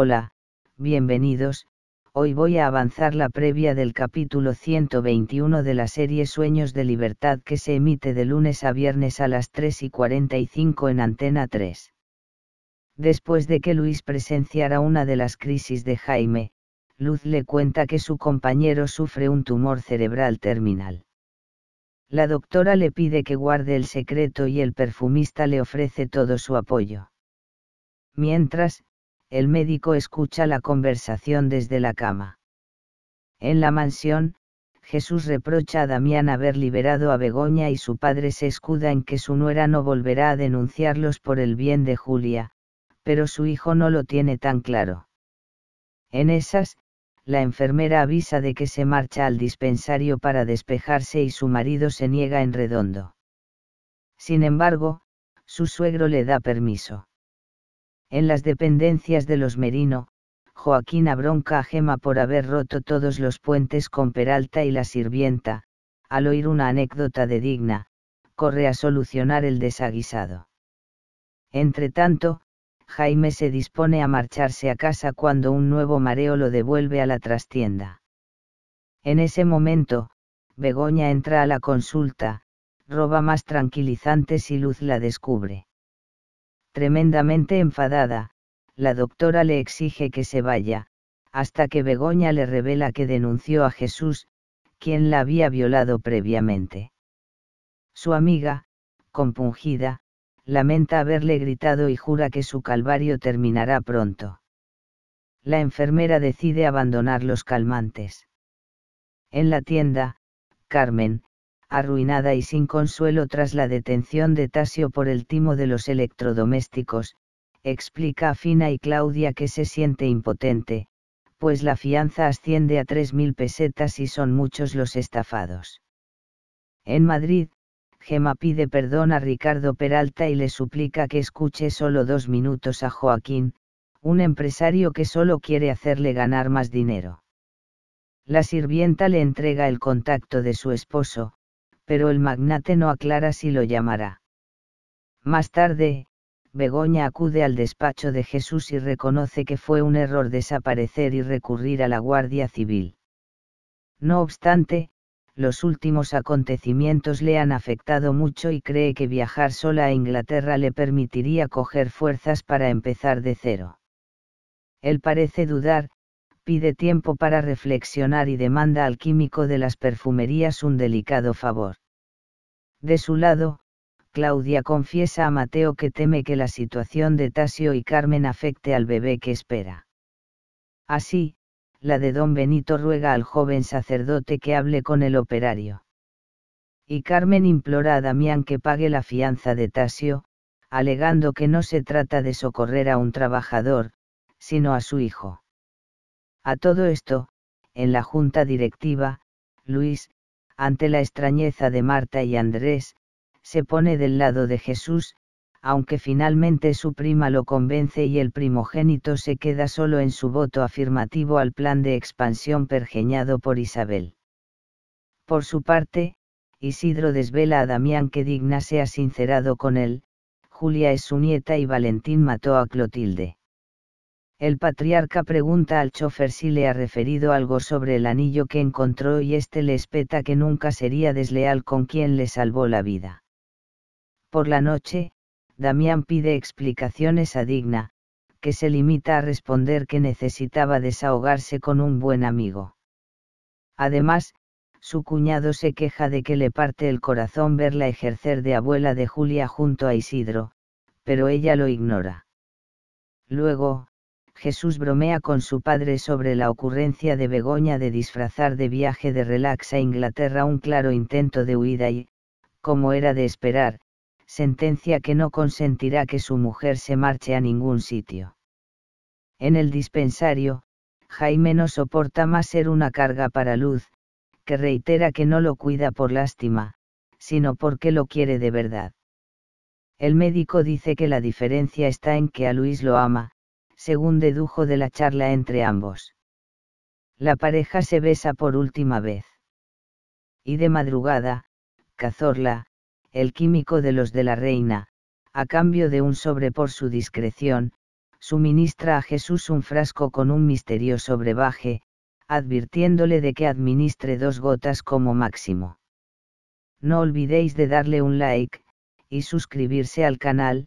Hola, bienvenidos, hoy voy a avanzar la previa del capítulo 121 de la serie Sueños de Libertad que se emite de lunes a viernes a las 3 y 45 en Antena 3. Después de que Luis presenciara una de las crisis de Jaime, Luz le cuenta que su compañero sufre un tumor cerebral terminal. La doctora le pide que guarde el secreto y el perfumista le ofrece todo su apoyo. Mientras, el médico escucha la conversación desde la cama. En la mansión, Jesús reprocha a Damián haber liberado a Begoña y su padre se escuda en que su nuera no volverá a denunciarlos por el bien de Julia, pero su hijo no lo tiene tan claro. En esas, la enfermera avisa de que se marcha al dispensario para despejarse y su marido se niega en redondo. Sin embargo, su suegro le da permiso en las dependencias de los Merino, Joaquín abronca a Gema por haber roto todos los puentes con Peralta y la sirvienta, al oír una anécdota de digna, corre a solucionar el desaguisado. Entretanto, Jaime se dispone a marcharse a casa cuando un nuevo mareo lo devuelve a la trastienda. En ese momento, Begoña entra a la consulta, roba más tranquilizantes y Luz la descubre. Tremendamente enfadada, la doctora le exige que se vaya, hasta que Begoña le revela que denunció a Jesús, quien la había violado previamente. Su amiga, compungida, lamenta haberle gritado y jura que su calvario terminará pronto. La enfermera decide abandonar los calmantes. En la tienda, Carmen, arruinada y sin consuelo tras la detención de Tasio por el timo de los electrodomésticos, explica a Fina y Claudia que se siente impotente, pues la fianza asciende a 3.000 pesetas y son muchos los estafados. En Madrid, Gema pide perdón a Ricardo Peralta y le suplica que escuche solo dos minutos a Joaquín, un empresario que solo quiere hacerle ganar más dinero. La sirvienta le entrega el contacto de su esposo, pero el magnate no aclara si lo llamará. Más tarde, Begoña acude al despacho de Jesús y reconoce que fue un error desaparecer y recurrir a la Guardia Civil. No obstante, los últimos acontecimientos le han afectado mucho y cree que viajar sola a Inglaterra le permitiría coger fuerzas para empezar de cero. Él parece dudar, pide tiempo para reflexionar y demanda al químico de las perfumerías un delicado favor. De su lado, Claudia confiesa a Mateo que teme que la situación de Tasio y Carmen afecte al bebé que espera. Así, la de don Benito ruega al joven sacerdote que hable con el operario. Y Carmen implora a Damián que pague la fianza de Tasio, alegando que no se trata de socorrer a un trabajador, sino a su hijo. A todo esto, en la junta directiva, Luis, ante la extrañeza de Marta y Andrés, se pone del lado de Jesús, aunque finalmente su prima lo convence y el primogénito se queda solo en su voto afirmativo al plan de expansión pergeñado por Isabel. Por su parte, Isidro desvela a Damián que Digna sea sincerado con él, Julia es su nieta y Valentín mató a Clotilde. El patriarca pregunta al chofer si le ha referido algo sobre el anillo que encontró y éste le espeta que nunca sería desleal con quien le salvó la vida. Por la noche, Damián pide explicaciones a Digna, que se limita a responder que necesitaba desahogarse con un buen amigo. Además, su cuñado se queja de que le parte el corazón verla ejercer de abuela de Julia junto a Isidro, pero ella lo ignora. Luego, Jesús bromea con su padre sobre la ocurrencia de Begoña de disfrazar de viaje de relax a Inglaterra un claro intento de huida y, como era de esperar, sentencia que no consentirá que su mujer se marche a ningún sitio. En el dispensario, Jaime no soporta más ser una carga para Luz, que reitera que no lo cuida por lástima, sino porque lo quiere de verdad. El médico dice que la diferencia está en que a Luis lo ama, según dedujo de la charla entre ambos. La pareja se besa por última vez. Y de madrugada, Cazorla, el químico de los de la reina, a cambio de un sobre por su discreción, suministra a Jesús un frasco con un misterioso brebaje, advirtiéndole de que administre dos gotas como máximo. No olvidéis de darle un like, y suscribirse al canal,